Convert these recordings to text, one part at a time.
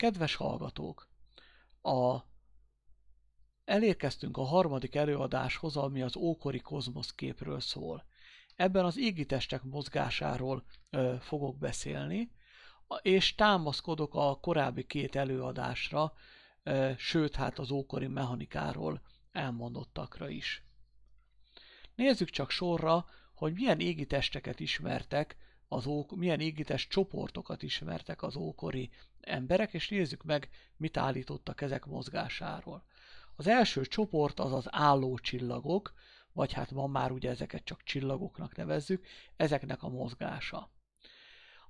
Kedves hallgatók! A Elérkeztünk a harmadik előadáshoz, ami az ókori kozmosz képről szól. Ebben az égitestek mozgásáról ö, fogok beszélni, és támaszkodok a korábbi két előadásra, ö, sőt, hát az ókori mechanikáról elmondottakra is. Nézzük csak sorra, hogy milyen égitesteket ismertek az ók, milyen égítes csoportokat ismertek az ókori emberek, és nézzük meg, mit állítottak ezek mozgásáról. Az első csoport az az álló csillagok, vagy hát ma már ugye ezeket csak csillagoknak nevezzük, ezeknek a mozgása.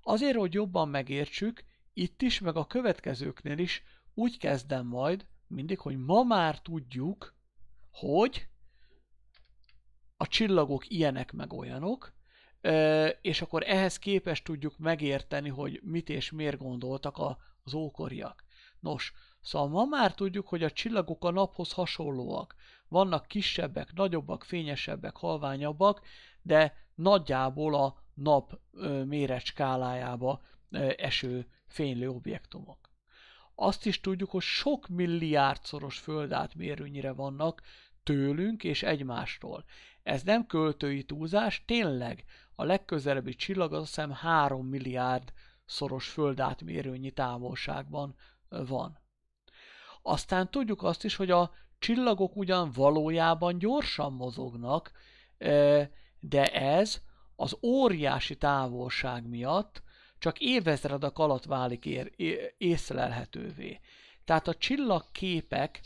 Azért, hogy jobban megértsük, itt is, meg a következőknél is úgy kezdem majd, mindig, hogy ma már tudjuk, hogy a csillagok ilyenek meg olyanok, és akkor ehhez képes tudjuk megérteni, hogy mit és miért gondoltak a, az ókoriak. Nos, szóval ma már tudjuk, hogy a csillagok a naphoz hasonlóak. Vannak kisebbek, nagyobbak, fényesebbek, halványabbak, de nagyjából a nap méretskálájába eső fénylő objektumok. Azt is tudjuk, hogy sok milliárdszoros földátmérőnyire vannak tőlünk és egymástól. Ez nem költői túlzás, tényleg a legközelebbi csillag az azt hiszem 3 milliárd szoros földátmérőnyi távolságban van. Aztán tudjuk azt is, hogy a csillagok ugyan valójában gyorsan mozognak, de ez az óriási távolság miatt csak évezredek alatt válik ér, észlelhetővé. Tehát a csillagképek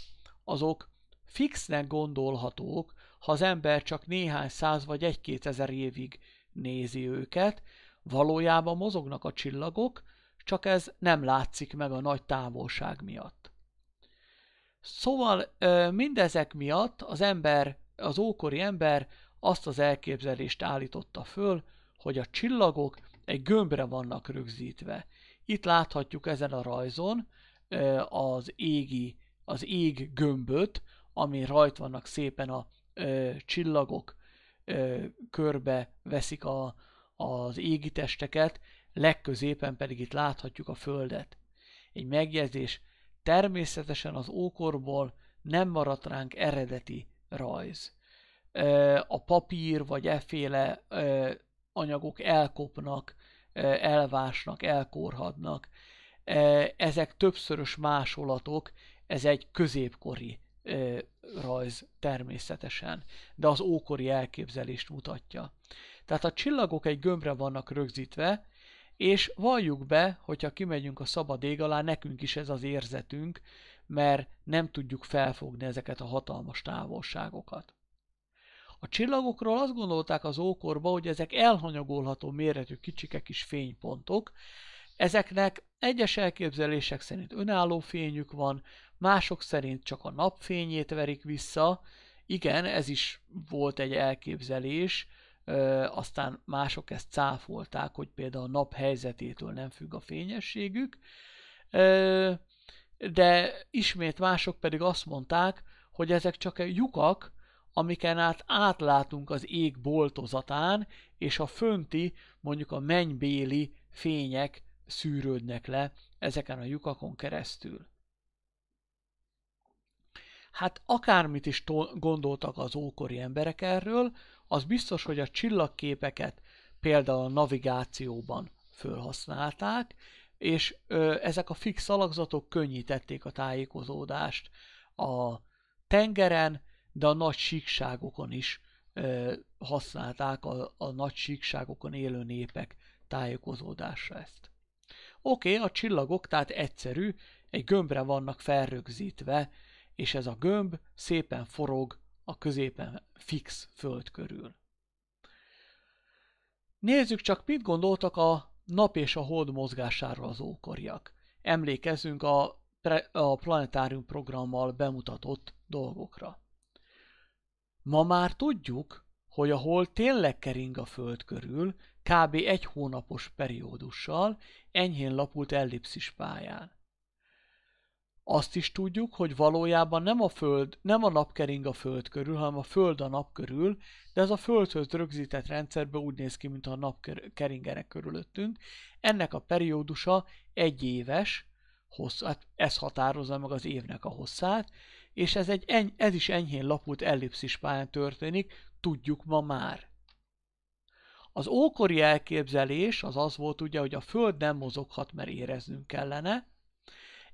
azok fixnek gondolhatók, ha az ember csak néhány száz vagy egy-kétezer évig nézi őket, valójában mozognak a csillagok, csak ez nem látszik meg a nagy távolság miatt. Szóval mindezek miatt az ember, az ókori ember azt az elképzelést állította föl, hogy a csillagok egy gömbre vannak rögzítve. Itt láthatjuk ezen a rajzon az égi, az ég gömböt, ami rajt vannak szépen a ö, csillagok ö, körbe veszik a, az égi testeket, legközépen pedig itt láthatjuk a Földet. Egy megjegyzés, természetesen az ókorból nem maradt ránk eredeti rajz. A papír vagy efféle anyagok elkopnak, elvásnak, elkorhadnak. Ezek többszörös másolatok, ez egy középkori rajz természetesen, de az ókori elképzelést mutatja. Tehát a csillagok egy gömbre vannak rögzítve, és valljuk be, hogyha kimegyünk a szabad ég alá, nekünk is ez az érzetünk, mert nem tudjuk felfogni ezeket a hatalmas távolságokat. A csillagokról azt gondolták az ókorba, hogy ezek elhanyagolható méretű kicsikek is fénypontok, ezeknek egyes elképzelések szerint önálló fényük van, mások szerint csak a napfényét verik vissza. Igen, ez is volt egy elképzelés, Ö, aztán mások ezt cáfolták, hogy például a nap helyzetétől nem függ a fényességük, Ö, de ismét mások pedig azt mondták, hogy ezek csak lyukak, amiken át átlátunk az ég boltozatán, és a fönti, mondjuk a mennybéli fények szűrődnek le ezeken a lyukakon keresztül. Hát akármit is gondoltak az ókori emberek erről, az biztos, hogy a csillagképeket például a navigációban fölhasználták, és ö, ezek a fix alakzatok könnyítették a tájékozódást a tengeren, de a nagy síkságokon is ö, használták a, a nagy síkságokon élő népek tájékozódásra ezt. Oké, okay, a csillagok tehát egyszerű, egy gömbre vannak felrögzítve, és ez a gömb szépen forog a középen fix föld körül. Nézzük csak, mit gondoltak a nap és a hold mozgásáról az ókoriak. Emlékezzünk a, a planetárium programmal bemutatott dolgokra. Ma már tudjuk, hogy a hold tényleg kering a föld körül, kb. egy hónapos periódussal enyhén lapult ellipszis pályán. Azt is tudjuk, hogy valójában nem a Föld, nem a Napkering a Föld körül, hanem a Föld a nap körül, de ez a Földhöz rögzített rendszerben úgy néz ki, mintha a nap körülöttünk. Ennek a periódusa egy éves, hossz, hát ez határozza meg az évnek a hosszát, és ez, egy, ez is enyhén lapult ellipszis pályán történik, tudjuk ma már. Az ókori elképzelés az az volt ugye, hogy a Föld nem mozoghat, mert éreznünk kellene,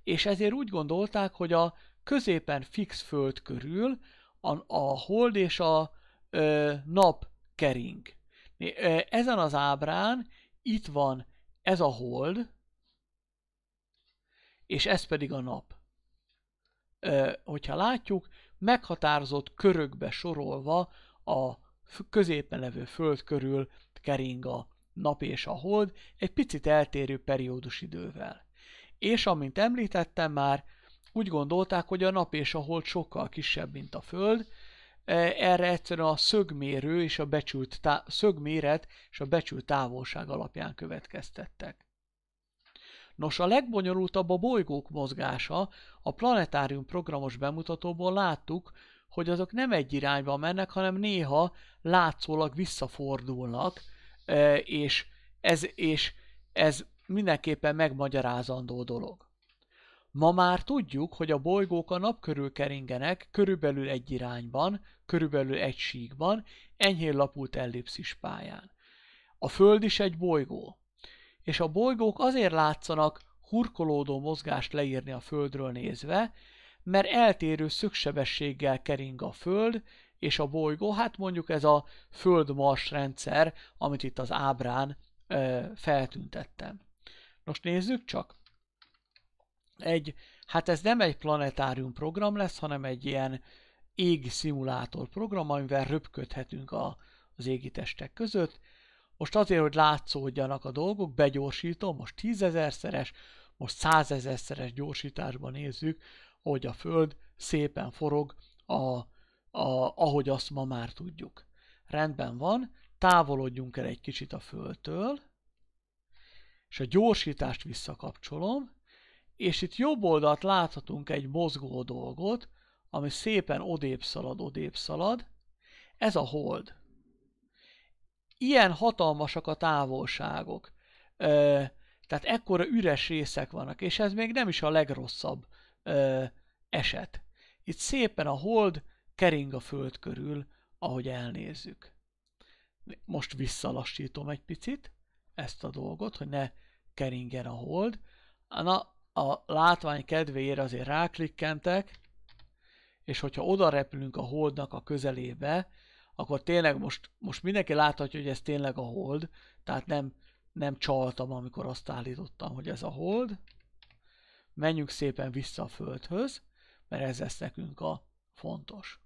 és ezért úgy gondolták, hogy a középen fix Föld körül a, a hold és a ö, nap kering. Ezen az ábrán itt van ez a hold, és ez pedig a nap. Ö, hogyha látjuk, meghatározott körökbe sorolva a középen levő föld körül kering a nap és a hold egy picit eltérő idővel. És amint említettem már, úgy gondolták, hogy a nap és a hold sokkal kisebb, mint a Föld, e, erre egyszerűen a szögmérő és a becsült tá- szögméret és a becsült távolság alapján következtettek. Nos, a legbonyolultabb a bolygók mozgása, a planetárium programos bemutatóból láttuk, hogy azok nem egy irányba mennek, hanem néha látszólag visszafordulnak, e, és ez, és ez mindenképpen megmagyarázandó dolog. Ma már tudjuk, hogy a bolygók a nap körül keringenek, körülbelül egy irányban, körülbelül egy síkban, enyhén lapult ellipszis pályán. A Föld is egy bolygó, és a bolygók azért látszanak hurkolódó mozgást leírni a Földről nézve, mert eltérő szüksebességgel kering a Föld és a bolygó, hát mondjuk ez a Föld-Mars rendszer, amit itt az ábrán ö, feltüntettem. Most nézzük csak. Egy, hát ez nem egy planetárium program lesz, hanem egy ilyen ég-szimulátor program, amivel röpködhetünk a, az égi testek között. Most azért, hogy látszódjanak a dolgok, begyorsítom, most tízezerszeres, most százezerszeres gyorsításban nézzük hogy a Föld szépen forog, a, a, ahogy azt ma már tudjuk. Rendben van, távolodjunk el egy kicsit a Földtől, és a gyorsítást visszakapcsolom, és itt jobb oldalt láthatunk egy mozgó dolgot, ami szépen odébb szalad, odébb szalad. Ez a hold. Ilyen hatalmasak a távolságok. Ö, tehát ekkora üres részek vannak, és ez még nem is a legrosszabb ö, eset. Itt szépen a hold kering a föld körül, ahogy elnézzük. Most visszalassítom egy picit ezt a dolgot, hogy ne keringen a hold. Na, a látvány kedvéért azért ráklikkentek, és hogyha oda repülünk a holdnak a közelébe, akkor tényleg most, most mindenki láthatja, hogy ez tényleg a hold, tehát nem, nem csaltam, amikor azt állítottam, hogy ez a hold menjünk szépen vissza a Földhöz, mert ez lesz nekünk a fontos.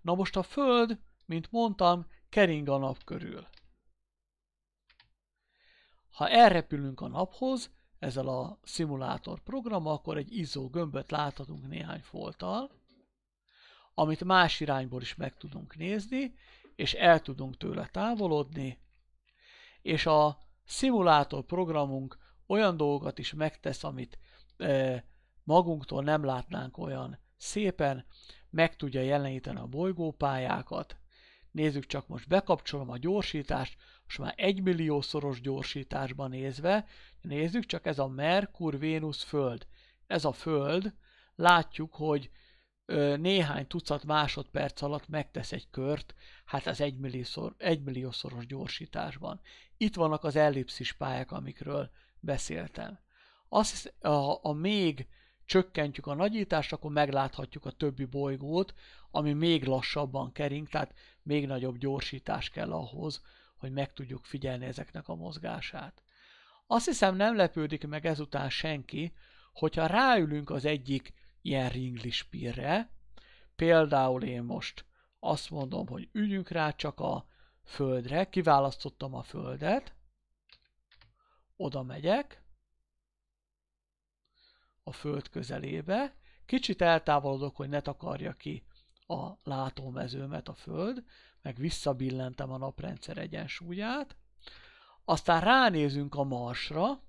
Na most a Föld, mint mondtam, kering a nap körül. Ha elrepülünk a naphoz, ezzel a szimulátor programmal, akkor egy izzó gömböt láthatunk néhány folttal, amit más irányból is meg tudunk nézni, és el tudunk tőle távolodni, és a szimulátor programunk olyan dolgokat is megtesz, amit magunktól nem látnánk olyan szépen, meg tudja jeleníteni a bolygópályákat. Nézzük csak most, bekapcsolom a gyorsítást, most már egymilliószoros gyorsításban nézve, nézzük csak ez a Merkur, Vénusz, Föld. Ez a Föld, látjuk, hogy néhány tucat másodperc alatt megtesz egy kört, hát ez egymilliószoros gyorsításban. Itt vannak az ellipszis pályák, amikről beszéltem. Azt, ha, a még csökkentjük a nagyítást, akkor megláthatjuk a többi bolygót, ami még lassabban kering, tehát még nagyobb gyorsítás kell ahhoz, hogy meg tudjuk figyelni ezeknek a mozgását. Azt hiszem nem lepődik meg ezután senki, hogyha ráülünk az egyik ilyen ringlispírre, például én most azt mondom, hogy üljünk rá csak a földre, kiválasztottam a földet, oda megyek, a föld közelébe, kicsit eltávolodok, hogy ne takarja ki a látómezőmet a föld, meg visszabillentem a naprendszer egyensúlyát, aztán ránézünk a marsra,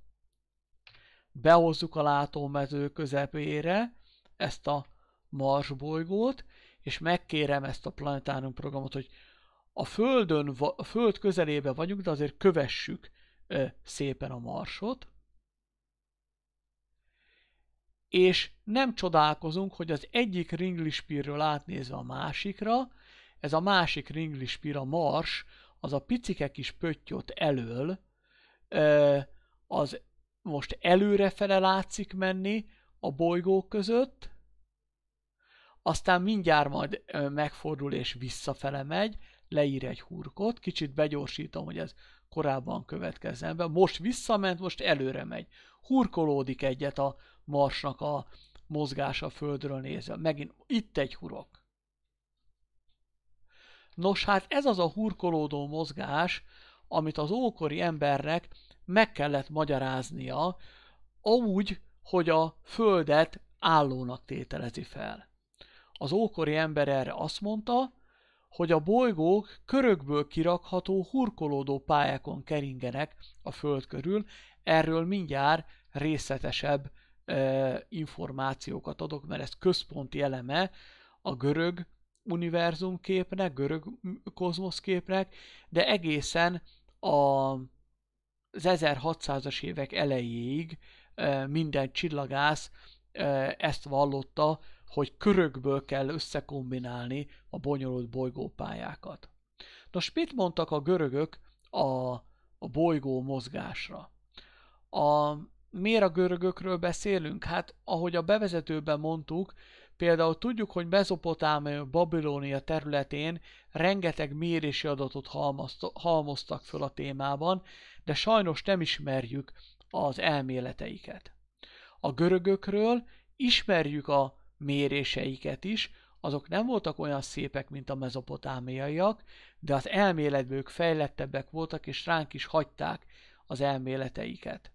behozzuk a látómező közepére ezt a mars bolygót, és megkérem ezt a planetárium programot, hogy a Földön, a Föld közelébe vagyunk, de azért kövessük szépen a marsot, és nem csodálkozunk, hogy az egyik ringlispírről átnézve a másikra, ez a másik ringlispír, a mars, az a picike kis pöttyöt elől, az most előrefele látszik menni a bolygók között, aztán mindjárt majd megfordul és visszafele megy, leír egy hurkot, kicsit begyorsítom, hogy ez korábban következzen be. Most visszament, most előre megy. Hurkolódik egyet a marsnak a mozgása földről nézve. Megint itt egy hurok. Nos, hát ez az a hurkolódó mozgás, amit az ókori embernek meg kellett magyaráznia, úgy, hogy a földet állónak tételezi fel. Az ókori ember erre azt mondta, hogy a bolygók körökből kirakható hurkolódó pályákon keringenek a Föld körül. Erről mindjárt részletesebb e, információkat adok, mert ez központi eleme a görög univerzumképnek, görög képnek, de egészen a, az 1600-as évek elejéig minden csillagász ezt vallotta, hogy körökből kell összekombinálni a bonyolult bolygópályákat. Nos, mit mondtak a görögök a, a bolygó mozgásra? A, miért a görögökről beszélünk? Hát, ahogy a bevezetőben mondtuk, például tudjuk, hogy Mezopotámia, Babilónia területén rengeteg mérési adatot halmoztak föl a témában, de sajnos nem ismerjük az elméleteiket. A görögökről ismerjük a méréseiket is, azok nem voltak olyan szépek, mint a mezopotámiaiak, de az elméletből ők fejlettebbek voltak, és ránk is hagyták az elméleteiket.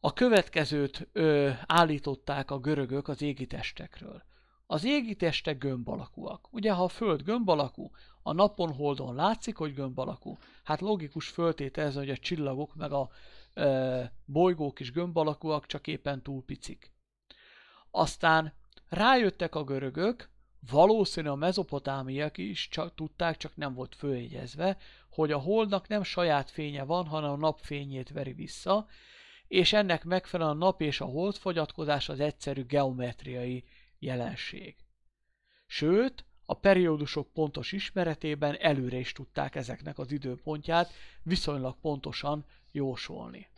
A következőt ö, állították a görögök az égitestekről. Az égitestek gömb alakúak. Ugye, ha a Föld gömb alakú, a napon, holdon látszik, hogy gömb alakú. Hát logikus föltételezni, hogy a csillagok meg a ö, bolygók is gömb alakúak, csak éppen túl picik. Aztán rájöttek a görögök, valószínűleg a mezopotámiak is csak, tudták, csak nem volt főjegyezve, hogy a holdnak nem saját fénye van, hanem a napfényét veri vissza, és ennek megfelelően a nap és a hold fogyatkozás az egyszerű geometriai jelenség. Sőt, a periódusok pontos ismeretében előre is tudták ezeknek az időpontját viszonylag pontosan jósolni.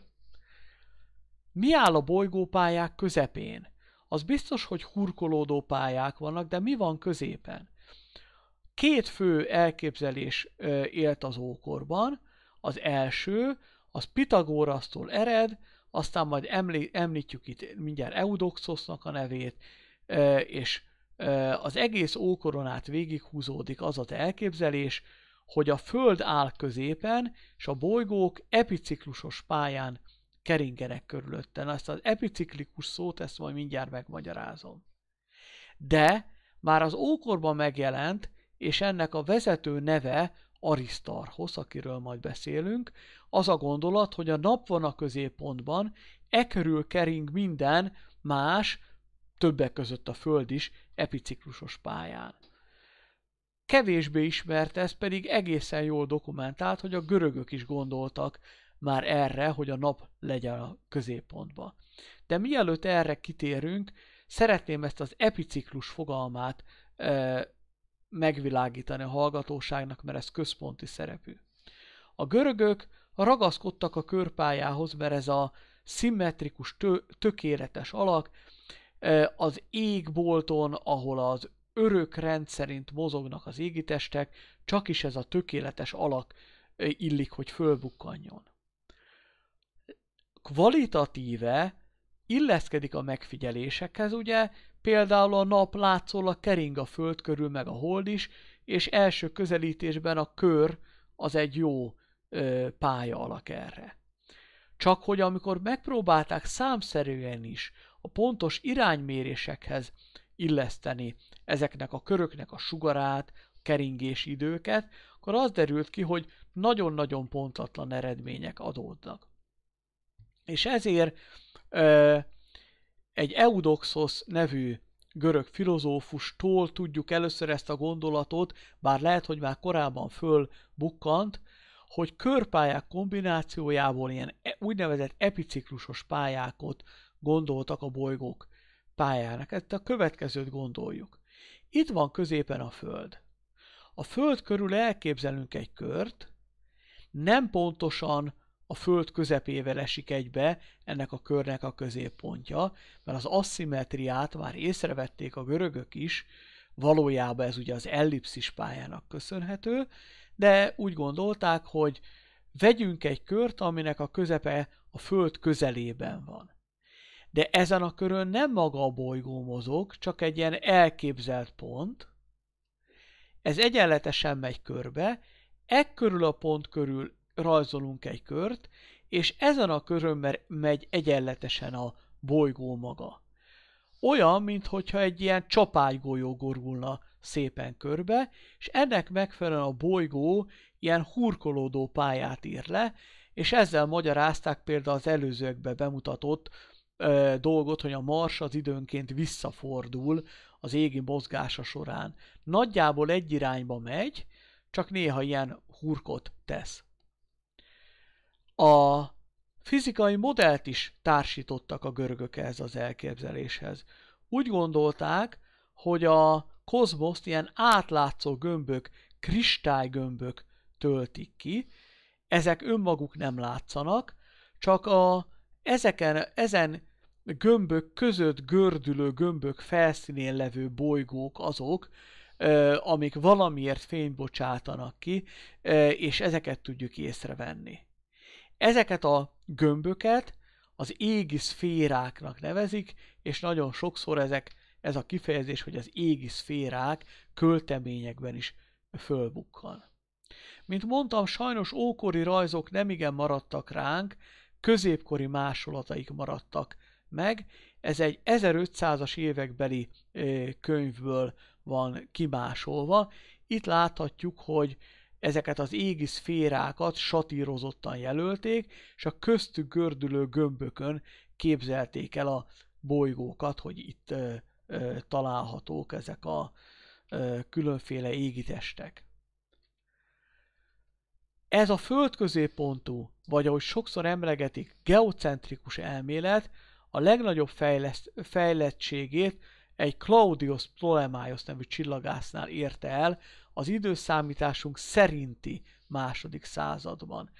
Mi áll a bolygópályák közepén? az biztos, hogy hurkolódó pályák vannak, de mi van középen? Két fő elképzelés élt az ókorban. Az első, az Pitagórasztól ered, aztán majd említjük itt mindjárt Eudoxosnak a nevét, és az egész ókoronát végighúzódik az az elképzelés, hogy a Föld áll középen, és a bolygók epiciklusos pályán keringenek körülötten. Ezt az epiciklikus szót, ezt majd mindjárt megmagyarázom. De már az ókorban megjelent, és ennek a vezető neve Aristarchos, akiről majd beszélünk, az a gondolat, hogy a nap van a középpontban, e körül kering minden más, többek között a Föld is epiciklusos pályán. Kevésbé ismert ez pedig egészen jól dokumentált, hogy a görögök is gondoltak már erre, hogy a nap legyen a középpontba. De mielőtt erre kitérünk, szeretném ezt az epiciklus fogalmát e, megvilágítani a hallgatóságnak, mert ez központi szerepű. A görögök ragaszkodtak a körpályához, mert ez a szimmetrikus, tö- tökéletes alak e, az égbolton, ahol az örök rendszerint mozognak az égitestek, csak is ez a tökéletes alak illik, hogy fölbukkanjon kvalitatíve illeszkedik a megfigyelésekhez, ugye például a nap látszólag kering a föld körül, meg a hold is, és első közelítésben a kör az egy jó ö, pálya alak erre. Csak hogy amikor megpróbálták számszerűen is a pontos iránymérésekhez illeszteni ezeknek a köröknek a sugarát, a időket, akkor az derült ki, hogy nagyon-nagyon pontatlan eredmények adódnak. És ezért ö, egy Eudoxos nevű görög filozófustól tudjuk először ezt a gondolatot, bár lehet, hogy már korábban fölbukkant, hogy körpályák kombinációjából ilyen e, úgynevezett epiciklusos pályákat gondoltak a bolygók pályának. Ezt a következőt gondoljuk. Itt van középen a Föld. A Föld körül elképzelünk egy kört, nem pontosan a föld közepével esik egybe ennek a körnek a középpontja, mert az asszimetriát már észrevették a görögök is, valójában ez ugye az ellipszis pályának köszönhető, de úgy gondolták, hogy vegyünk egy kört, aminek a közepe a föld közelében van. De ezen a körön nem maga a bolygó mozog, csak egy ilyen elképzelt pont. Ez egyenletesen megy körbe, e körül a pont körül rajzolunk egy kört, és ezen a körön megy egyenletesen a bolygó maga. Olyan, mintha egy ilyen csapálygolyó gorgulna szépen körbe, és ennek megfelelően a bolygó ilyen hurkolódó pályát ír le, és ezzel magyarázták például az előzőekbe bemutatott ö, dolgot, hogy a Mars az időnként visszafordul az égi mozgása során. Nagyjából egy irányba megy, csak néha ilyen hurkot tesz a fizikai modellt is társítottak a görögök ehhez az elképzeléshez. Úgy gondolták, hogy a kozmoszt ilyen átlátszó gömbök, kristálygömbök töltik ki, ezek önmaguk nem látszanak, csak a ezeken, ezen gömbök között gördülő gömbök felszínén levő bolygók azok, amik valamiért fénybocsátanak ki, és ezeket tudjuk észrevenni. Ezeket a gömböket az égi szféráknak nevezik, és nagyon sokszor ezek, ez a kifejezés, hogy az égi szférák költeményekben is fölbukkan. Mint mondtam, sajnos ókori rajzok nemigen maradtak ránk, középkori másolataik maradtak meg. Ez egy 1500-as évekbeli könyvből van kimásolva. Itt láthatjuk, hogy ezeket az égi szférákat satírozottan jelölték, és a köztük gördülő gömbökön képzelték el a bolygókat, hogy itt ö, ö, találhatók ezek a ö, különféle testek. Ez a földközéppontú, vagy ahogy sokszor emlegetik, geocentrikus elmélet a legnagyobb fejleszt, fejlettségét egy Claudius Ptolemaios nevű csillagásznál érte el az időszámításunk szerinti második században.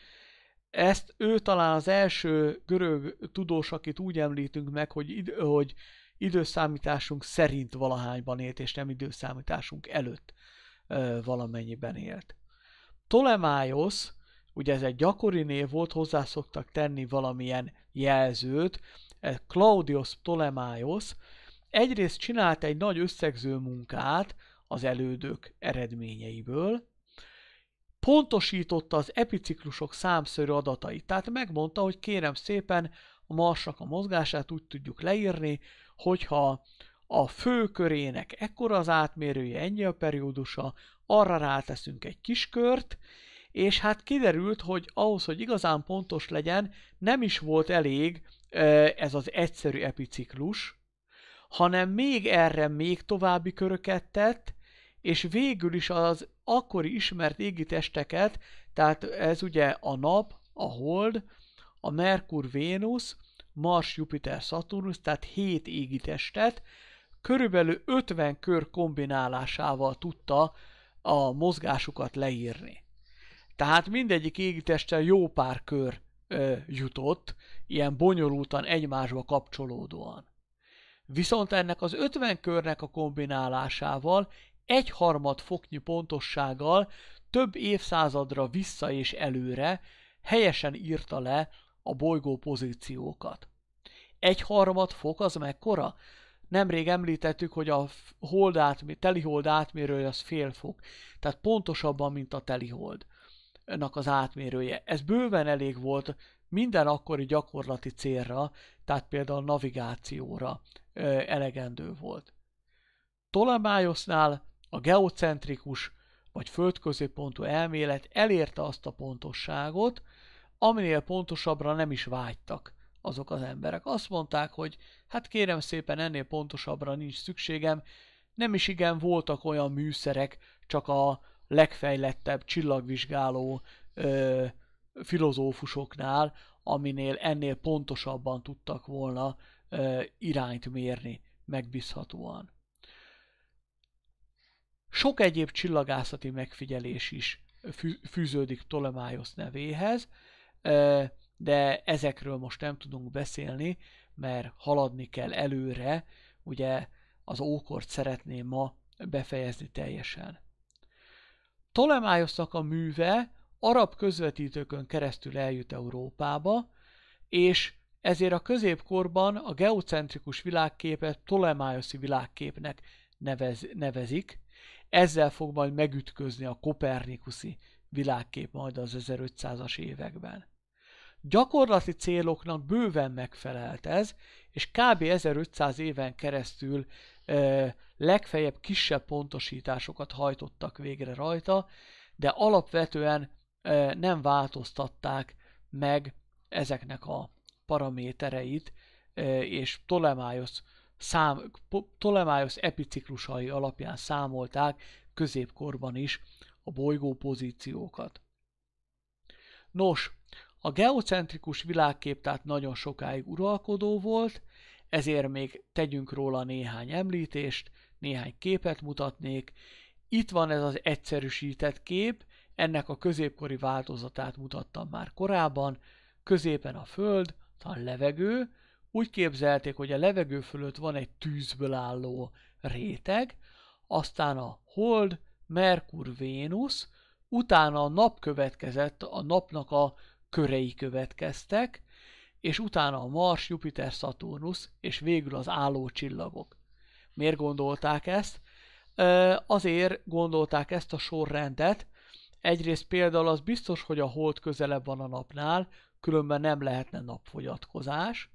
Ezt ő talán az első görög tudós, akit úgy említünk meg, hogy, id- hogy időszámításunk szerint valahányban élt, és nem időszámításunk előtt ö, valamennyiben élt. Ptolemaiosz, ugye ez egy gyakori név volt, hozzá szoktak tenni valamilyen jelzőt, e, Claudius Ptolemaios egyrészt csinált egy nagy összegző munkát, az elődök eredményeiből, pontosította az epiciklusok számszörű adatait, tehát megmondta, hogy kérem szépen a Marsnak a mozgását úgy tudjuk leírni, hogyha a főkörének ekkora az átmérője, ennyi a periódusa, arra ráteszünk egy kiskört, és hát kiderült, hogy ahhoz, hogy igazán pontos legyen, nem is volt elég ez az egyszerű epiciklus, hanem még erre még további köröket tett, és végül is az akkori ismert égitesteket, tehát ez ugye a nap, a hold, a Merkur, Vénusz, Mars, Jupiter, Saturnus, tehát 7 égitestet, körülbelül 50 kör kombinálásával tudta a mozgásukat leírni. Tehát mindegyik égitesttel jó pár kör ö, jutott, ilyen bonyolultan egymásba kapcsolódóan. Viszont ennek az 50 körnek a kombinálásával egyharmad foknyi pontossággal több évszázadra vissza és előre helyesen írta le a bolygó pozíciókat. Egyharmad fok az mekkora? Nemrég említettük, hogy a hold átmérő, telihold átmérője az fél fok, tehát pontosabban, mint a teliholdnak az átmérője. Ez bőven elég volt minden akkori gyakorlati célra, tehát például navigációra elegendő volt. Tolemájosznál a geocentrikus vagy földközéppontú elmélet elérte azt a pontosságot, aminél pontosabbra nem is vágytak azok az emberek. Azt mondták, hogy hát kérem szépen ennél pontosabbra nincs szükségem, nem is igen voltak olyan műszerek, csak a legfejlettebb csillagvizsgáló ö, filozófusoknál, aminél ennél pontosabban tudtak volna ö, irányt mérni megbízhatóan. Sok egyéb csillagászati megfigyelés is fűződik Ptolemaios nevéhez, de ezekről most nem tudunk beszélni, mert haladni kell előre, ugye az ókort szeretném ma befejezni teljesen. Ptolemaiosnak a műve arab közvetítőkön keresztül eljut Európába, és ezért a középkorban a geocentrikus világképet Ptolemaioszi világképnek nevez, nevezik, ezzel fog majd megütközni a kopernikuszi világkép majd az 1500-as években. Gyakorlati céloknak bőven megfelelt ez, és kb. 1500 éven keresztül e, legfeljebb kisebb pontosításokat hajtottak végre rajta, de alapvetően e, nem változtatták meg ezeknek a paramétereit, e, és tolemaios szám, Ptolemaios epiciklusai alapján számolták középkorban is a bolygó pozíciókat. Nos, a geocentrikus világkép tehát nagyon sokáig uralkodó volt, ezért még tegyünk róla néhány említést, néhány képet mutatnék. Itt van ez az egyszerűsített kép, ennek a középkori változatát mutattam már korábban, középen a Föld, a levegő, úgy képzelték, hogy a levegő fölött van egy tűzből álló réteg, aztán a hold, Merkur, Vénusz, utána a nap következett, a napnak a körei következtek, és utána a Mars, Jupiter, Saturnus, és végül az álló csillagok. Miért gondolták ezt? Azért gondolták ezt a sorrendet, egyrészt például az biztos, hogy a hold közelebb van a napnál, különben nem lehetne napfogyatkozás,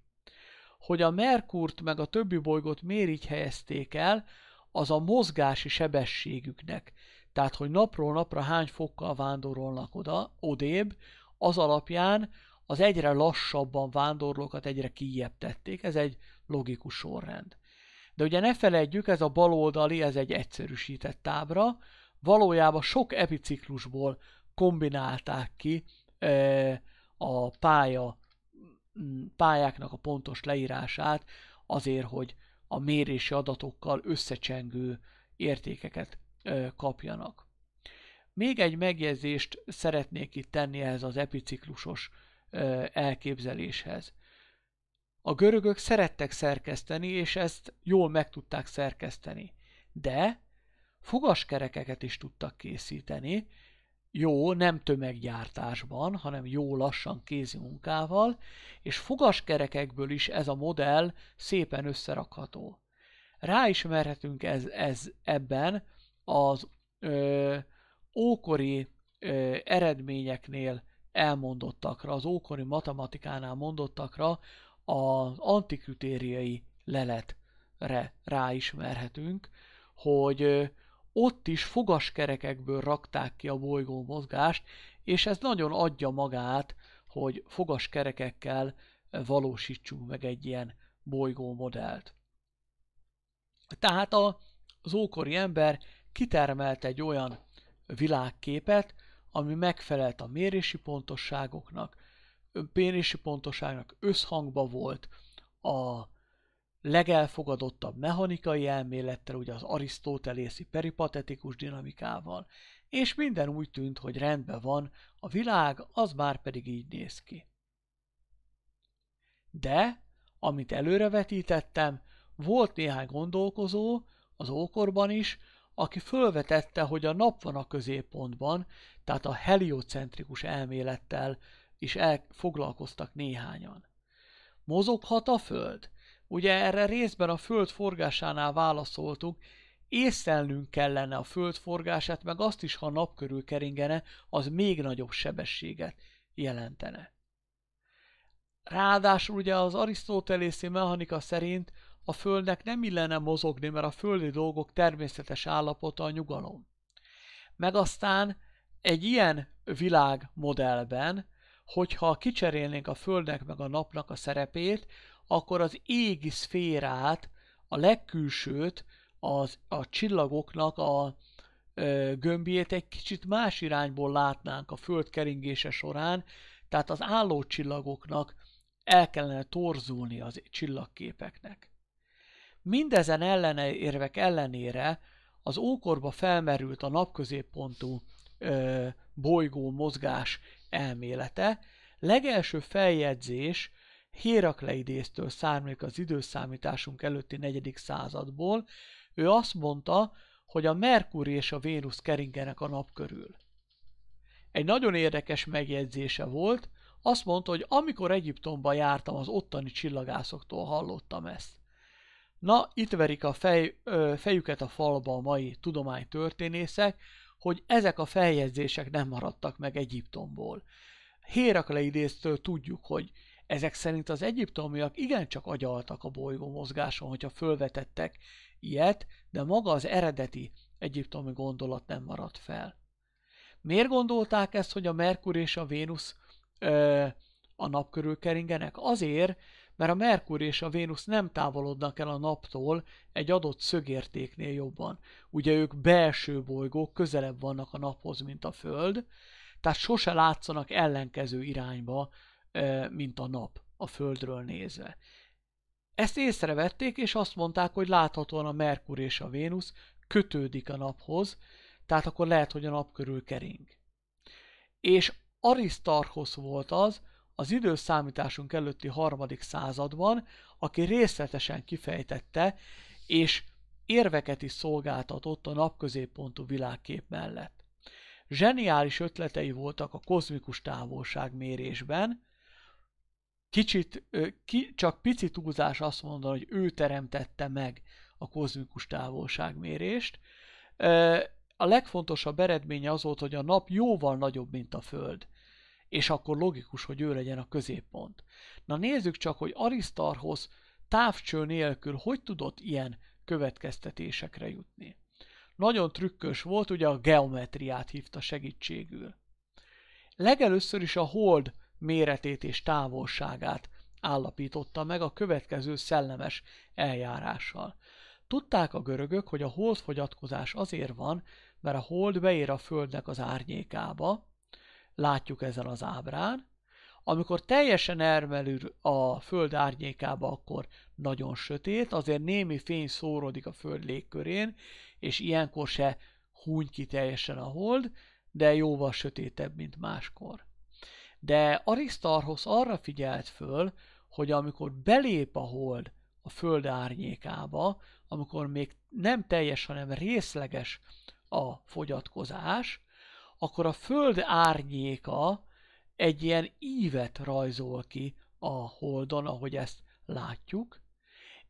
hogy a Merkurt meg a többi bolygót miért így helyezték el, az a mozgási sebességüknek. Tehát, hogy napról napra hány fokkal vándorolnak oda, odébb, az alapján az egyre lassabban vándorlókat egyre kijebb tették. Ez egy logikus sorrend. De ugye ne felejtjük, ez a baloldali, ez egy egyszerűsített tábra, valójában sok epiciklusból kombinálták ki e, a pálya Mm, pályáknak a pontos leírását azért, hogy a mérési adatokkal összecsengő értékeket kapjanak. Még egy megjegyzést szeretnék itt tenni ehhez az epiciklusos elképzeléshez. A görögök szerettek szerkeszteni, és ezt jól meg tudták szerkeszteni. De fogaskerekeket is tudtak készíteni, jó, nem tömeggyártásban, hanem jó lassan kézi munkával, és fogaskerekekből is ez a modell szépen összerakható. Ráismerhetünk ez, ez ebben az ö, ókori ö, eredményeknél elmondottakra, az ókori matematikánál mondottakra, az antikütériai leletre ráismerhetünk, hogy ott is fogaskerekekből rakták ki a bolygó mozgást, és ez nagyon adja magát, hogy fogaskerekekkel valósítsunk meg egy ilyen modellt. Tehát az ókori ember kitermelt egy olyan világképet, ami megfelelt a mérési pontosságoknak, mérési pontosságnak összhangba volt a legelfogadottabb mechanikai elmélettel, ugye az arisztótelészi peripatetikus dinamikával, és minden úgy tűnt, hogy rendben van, a világ az már pedig így néz ki. De, amit előrevetítettem, volt néhány gondolkozó, az ókorban is, aki fölvetette, hogy a nap van a középpontban, tehát a heliocentrikus elmélettel is foglalkoztak néhányan. Mozoghat a Föld? Ugye erre részben a föld forgásánál válaszoltunk, észlelnünk kellene a föld forgását, meg azt is, ha nap körül keringene, az még nagyobb sebességet jelentene. Ráadásul ugye az arisztotelészi mechanika szerint a Földnek nem illene mozogni, mert a földi dolgok természetes állapota a nyugalom. Meg aztán egy ilyen világmodellben, hogyha kicserélnénk a Földnek meg a Napnak a szerepét, akkor az égi szférát, a legkülsőt, az, a csillagoknak a ö, gömbjét egy kicsit más irányból látnánk a Föld keringése során, tehát az álló csillagoknak el kellene torzulni az csillagképeknek. Mindezen érvek ellenére az ókorba felmerült a napközéppontú ö, bolygó mozgás elmélete, legelső feljegyzés Hérakleidésztől származik az időszámításunk előtti negyedik századból. Ő azt mondta, hogy a Merkur és a Vénusz keringenek a nap körül. Egy nagyon érdekes megjegyzése volt, azt mondta, hogy amikor Egyiptomba jártam, az ottani csillagászoktól hallottam ezt. Na, itt verik a fej, ö, fejüket a falba a mai tudománytörténészek, hogy ezek a feljegyzések nem maradtak meg Egyiptomból. Hérakleidésztől tudjuk, hogy ezek szerint az egyiptomiak igencsak agyaltak a bolygó mozgáson, hogyha fölvetettek ilyet, de maga az eredeti egyiptomi gondolat nem maradt fel. Miért gondolták ezt, hogy a Merkur és a Vénusz ö, a nap körül keringenek? Azért, mert a Merkur és a Vénusz nem távolodnak el a naptól egy adott szögértéknél jobban. Ugye ők belső bolygók, közelebb vannak a naphoz, mint a Föld, tehát sose látszanak ellenkező irányba mint a nap a Földről nézve. Ezt észrevették, és azt mondták, hogy láthatóan a Merkur és a Vénusz kötődik a naphoz, tehát akkor lehet, hogy a nap körül kering. És Arisztarchosz volt az, az időszámításunk előtti harmadik században, aki részletesen kifejtette, és érveket is szolgáltatott a napközéppontú világkép mellett. Zseniális ötletei voltak a kozmikus távolságmérésben, Kicsit, ki, csak pici túlzás azt mondani, hogy ő teremtette meg a kozmikus távolságmérést. A legfontosabb eredménye az volt, hogy a nap jóval nagyobb, mint a Föld és akkor logikus, hogy ő legyen a középpont. Na nézzük csak, hogy Arisztarhoz távcső nélkül hogy tudott ilyen következtetésekre jutni. Nagyon trükkös volt, ugye a geometriát hívta segítségül. Legelőször is a hold méretét és távolságát állapította meg a következő szellemes eljárással. Tudták a görögök, hogy a holdfogyatkozás azért van, mert a hold beér a földnek az árnyékába, látjuk ezen az ábrán, amikor teljesen ermelül a föld árnyékába, akkor nagyon sötét, azért némi fény szórodik a föld légkörén, és ilyenkor se húny ki teljesen a hold, de jóval sötétebb, mint máskor de Aristarchos arra figyelt föl, hogy amikor belép a hold a föld árnyékába, amikor még nem teljes, hanem részleges a fogyatkozás, akkor a föld árnyéka egy ilyen ívet rajzol ki a holdon, ahogy ezt látjuk,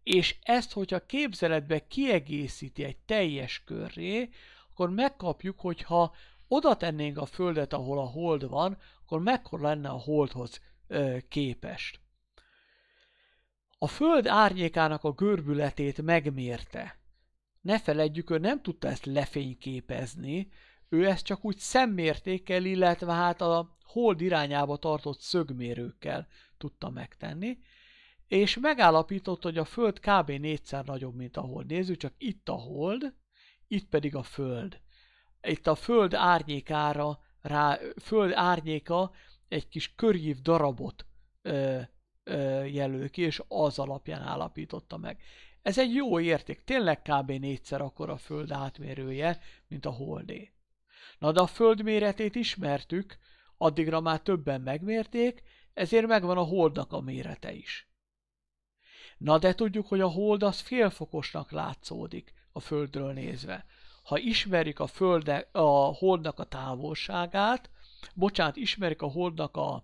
és ezt, hogyha képzeletbe kiegészíti egy teljes körré, akkor megkapjuk, hogyha oda tennénk a földet, ahol a hold van, akkor mekkora lenne a holdhoz ö, képest. A föld árnyékának a görbületét megmérte. Ne feledjük, ő nem tudta ezt lefényképezni, ő ezt csak úgy szemmértékkel, illetve hát a hold irányába tartott szögmérőkkel tudta megtenni, és megállapított, hogy a Föld kb. négyszer nagyobb, mint a Hold. Nézzük csak itt a Hold, itt pedig a Föld. Itt a Föld árnyékára rá, föld árnyéka egy kis körhív darabot ö, ö, jelöl ki, és az alapján állapította meg. Ez egy jó érték, tényleg kb. négyszer akkor a föld átmérője, mint a holdé. Na de a föld méretét ismertük, addigra már többen megmérték, ezért megvan a holdnak a mérete is. Na de tudjuk, hogy a hold az félfokosnak látszódik a földről nézve ha ismerik a, földe, a holdnak a távolságát, bocsánat, ismerik a holdnak a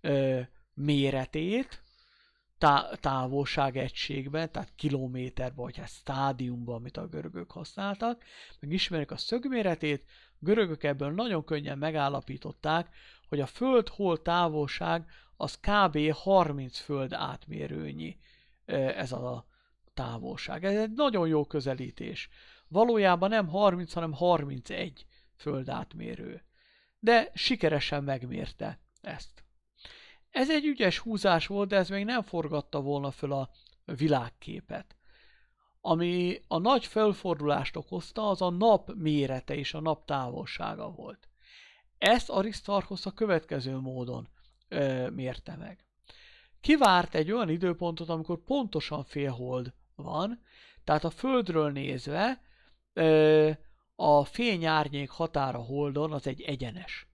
ö, méretét, tá- távolság egységben, tehát kilométerben, vagy hát stádiumban, amit a görögök használtak, meg ismerik a szögméretét, a görögök ebből nagyon könnyen megállapították, hogy a föld-hol távolság az kb. 30 föld átmérőnyi ez a távolság. Ez egy nagyon jó közelítés. Valójában nem 30, hanem 31 földátmérő. De sikeresen megmérte ezt. Ez egy ügyes húzás volt, de ez még nem forgatta volna föl a világképet. Ami a nagy felfordulást okozta, az a nap mérete és a nap távolsága volt. Ezt Arisztarkosz a következő módon ö, mérte meg. Kivárt egy olyan időpontot, amikor pontosan félhold van, tehát a Földről nézve a fényárnyék határa holdon az egy egyenes.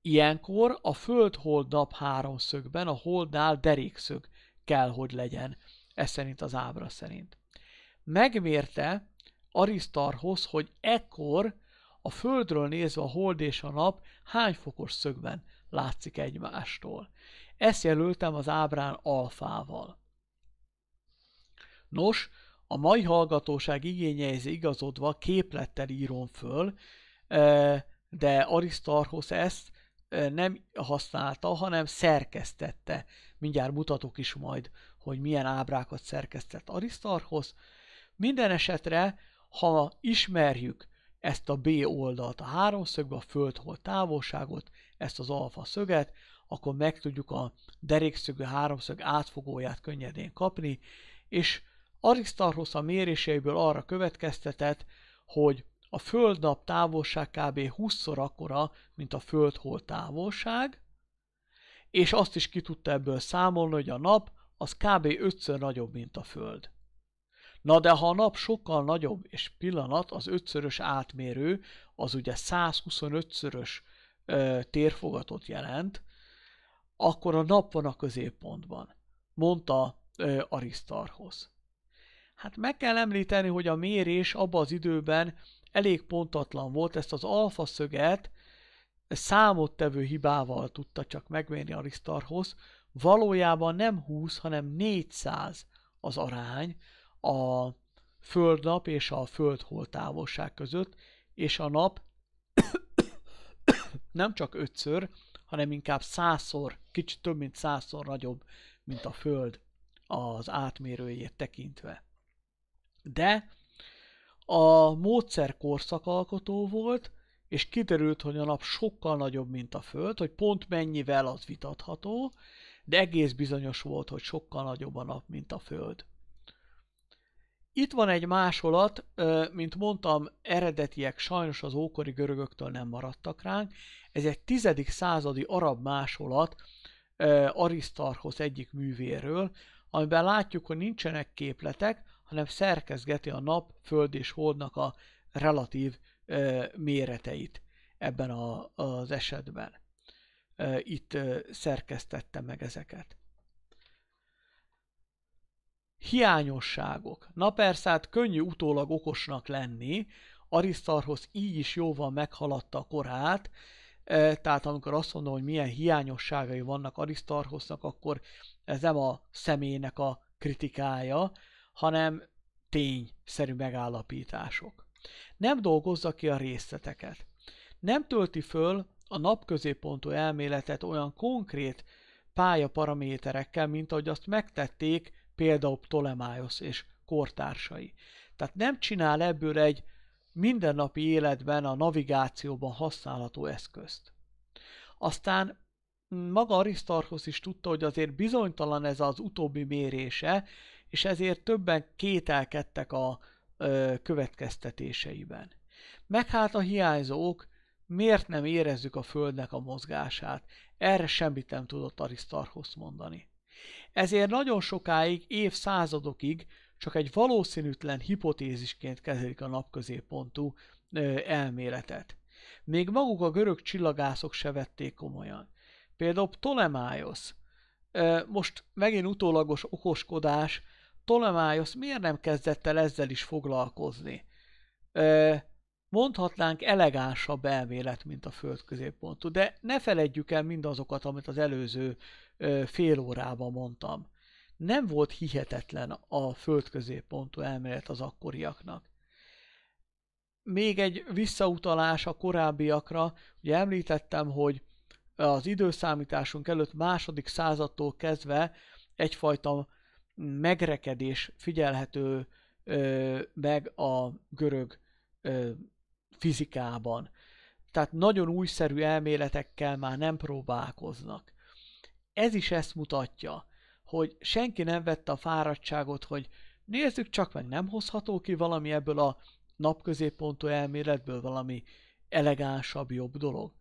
Ilyenkor a föld-hold nap háromszögben a holdnál derékszög kell, hogy legyen, ez szerint az ábra szerint. Megmérte Arisztarhoz, hogy ekkor a földről nézve a hold és a nap hány fokos szögben látszik egymástól. Ezt jelöltem az ábrán alfával. Nos, a mai hallgatóság igényeihez igazodva képlettel írom föl, e, de Aristarchos ezt e, nem használta, hanem szerkesztette. Mindjárt mutatok is majd, hogy milyen ábrákat szerkesztett Aristarchos. Minden esetre, ha ismerjük ezt a B oldalt, a háromszögbe, a földhol távolságot, ezt az alfa szöget, akkor meg tudjuk a derékszögű háromszög átfogóját könnyedén kapni, és Arisztarhosz a méréseiből arra következtetett, hogy a Föld-nap távolság kb. 20-szor akkora, mint a Föld-hol távolság, és azt is ki tudta ebből számolni, hogy a nap az kb. 5-ször nagyobb, mint a Föld. Na de ha a nap sokkal nagyobb, és pillanat, az 5-szörös átmérő, az ugye 125-szörös ö, térfogatot jelent, akkor a nap van a középpontban, mondta ö, Arisztarhoz. Hát meg kell említeni, hogy a mérés abban az időben elég pontatlan volt, ezt az alfa szöget számottevő hibával tudta csak megmérni Aristarhoz, valójában nem 20, hanem 400 az arány a földnap és a földhol távolság között, és a nap nem csak ötször, hanem inkább százszor, kicsit több mint százszor nagyobb, mint a föld az átmérőjét tekintve de a módszer korszakalkotó volt, és kiderült, hogy a nap sokkal nagyobb, mint a Föld, hogy pont mennyivel az vitatható, de egész bizonyos volt, hogy sokkal nagyobb a nap, mint a Föld. Itt van egy másolat, mint mondtam, eredetiek sajnos az ókori görögöktől nem maradtak ránk. Ez egy 10. századi arab másolat Arisztarhoz egyik művéről, amiben látjuk, hogy nincsenek képletek, hanem szerkezgeti a nap, föld és holdnak a relatív méreteit ebben a, az esetben. itt e, szerkesztette meg ezeket. Hiányosságok. Naperszát könnyű utólag okosnak lenni, Arisztarhoz így is jóval meghaladta a korát, tehát amikor azt mondom, hogy milyen hiányosságai vannak Arisztarhoznak, akkor ez nem a személynek a kritikája, hanem tényszerű megállapítások. Nem dolgozza ki a részleteket. Nem tölti föl a napközéppontú elméletet olyan konkrét pályaparaméterekkel, mint ahogy azt megtették például Ptolemaios és kortársai. Tehát nem csinál ebből egy mindennapi életben a navigációban használható eszközt. Aztán maga Arisztarchos is tudta, hogy azért bizonytalan ez az utóbbi mérése, és ezért többen kételkedtek a ö, következtetéseiben. Meg hát a hiányzók, miért nem érezzük a Földnek a mozgását? Erre semmit nem tudott Aristarchus mondani. Ezért nagyon sokáig, évszázadokig csak egy valószínűtlen hipotézisként kezelik a napközéppontú ö, elméletet. Még maguk a görög csillagászok se vették komolyan. Például Ptolemaios, most megint utólagos okoskodás, Ptolemaiosz miért nem kezdett el ezzel is foglalkozni? Mondhatnánk elegánsabb elmélet, mint a Föld középpontú, de ne feledjük el mindazokat, amit az előző fél órában mondtam. Nem volt hihetetlen a Föld középpontú elmélet az akkoriaknak. Még egy visszautalás a korábbiakra, ugye említettem, hogy az időszámításunk előtt második századtól kezdve egyfajta megrekedés figyelhető ö, meg a görög ö, fizikában. Tehát nagyon újszerű elméletekkel már nem próbálkoznak. Ez is ezt mutatja, hogy senki nem vette a fáradtságot, hogy nézzük csak meg, nem hozható ki valami ebből a napközéppontú elméletből valami elegánsabb, jobb dolog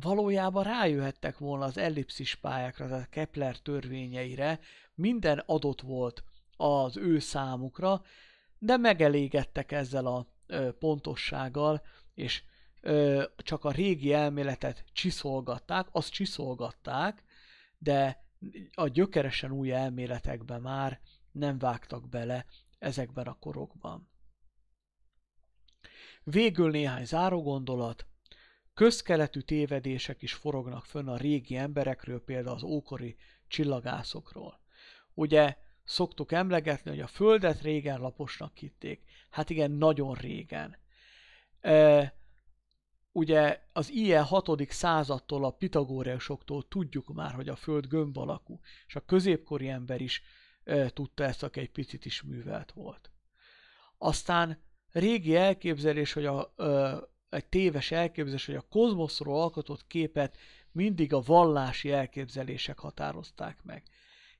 valójában rájöhettek volna az ellipszis pályákra, tehát Kepler törvényeire, minden adott volt az ő számukra, de megelégedtek ezzel a ö, pontossággal, és ö, csak a régi elméletet csiszolgatták, azt csiszolgatták, de a gyökeresen új elméletekbe már nem vágtak bele ezekben a korokban. Végül néhány záró gondolat. Közkeletű tévedések is forognak fönn a régi emberekről, például az ókori csillagászokról. Ugye szoktuk emlegetni, hogy a Földet régen laposnak hitték. Hát igen, nagyon régen. E, ugye az ilyen 6. századtól a Pitagóreusoktól tudjuk már, hogy a Föld gömb alakú, és a középkori ember is e, tudta ezt, aki egy picit is művelt volt. Aztán régi elképzelés, hogy a, e, egy téves elképzelés, hogy a kozmoszról alkotott képet mindig a vallási elképzelések határozták meg,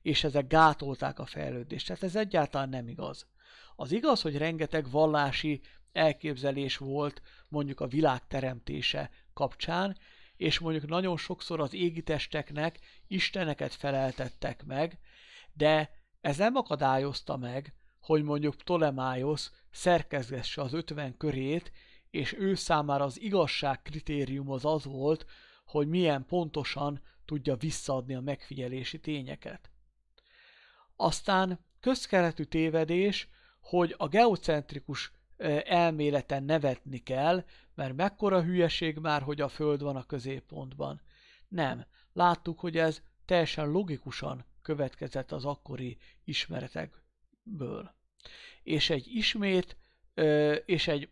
és ezek gátolták a fejlődést. Tehát ez egyáltalán nem igaz. Az igaz, hogy rengeteg vallási elképzelés volt mondjuk a világ teremtése kapcsán, és mondjuk nagyon sokszor az égitesteknek isteneket feleltettek meg, de ez nem akadályozta meg, hogy mondjuk Ptolemaios szerkezgesse az ötven körét, és ő számára az igazság kritérium az az volt, hogy milyen pontosan tudja visszaadni a megfigyelési tényeket. Aztán közkeretű tévedés, hogy a geocentrikus elméleten nevetni kell, mert mekkora hülyeség már, hogy a Föld van a középpontban. Nem, láttuk, hogy ez teljesen logikusan következett az akkori ismeretekből. És egy ismét és egy,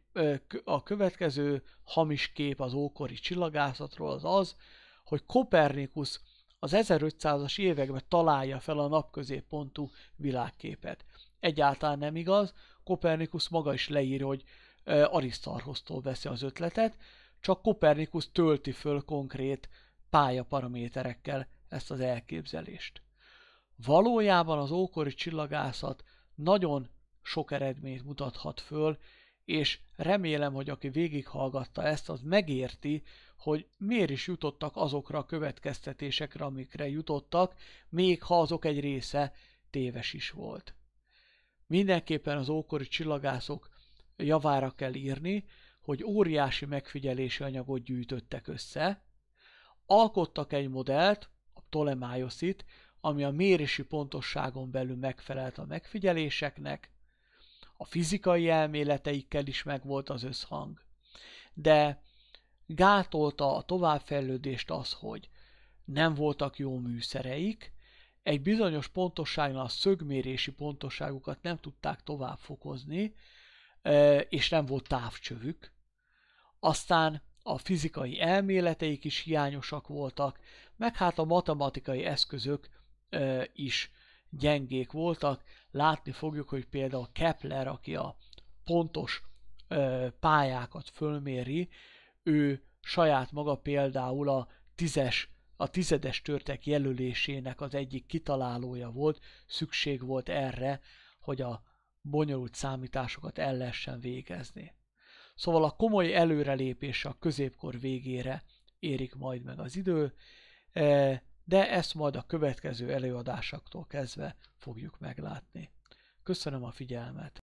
a következő hamis kép az ókori csillagászatról az az, hogy Kopernikus az 1500-as években találja fel a napközéppontú világképet. Egyáltalán nem igaz, Kopernikus maga is leír, hogy Arisztarhoztól veszi az ötletet, csak Kopernikus tölti föl konkrét pályaparaméterekkel ezt az elképzelést. Valójában az ókori csillagászat nagyon sok eredményt mutathat föl, és remélem, hogy aki végighallgatta ezt, az megérti, hogy miért is jutottak azokra a következtetésekre, amikre jutottak, még ha azok egy része téves is volt. Mindenképpen az ókori csillagászok javára kell írni, hogy óriási megfigyelési anyagot gyűjtöttek össze, alkottak egy modellt, a Ptolemaiosit, ami a mérési pontosságon belül megfelelt a megfigyeléseknek, a fizikai elméleteikkel is megvolt az összhang. De gátolta a továbbfejlődést az, hogy nem voltak jó műszereik, egy bizonyos pontosságnál a szögmérési pontosságukat nem tudták továbbfokozni, és nem volt távcsövük. Aztán a fizikai elméleteik is hiányosak voltak, meg hát a matematikai eszközök is gyengék voltak. Látni fogjuk, hogy például Kepler, aki a pontos ö, pályákat fölméri, ő saját maga például a tízes a tizedes törtek jelölésének az egyik kitalálója volt, szükség volt erre, hogy a bonyolult számításokat el lehessen végezni. Szóval a komoly előrelépés a középkor végére érik majd meg az idő, de ezt majd a következő előadásoktól kezdve fogjuk meglátni. Köszönöm a figyelmet!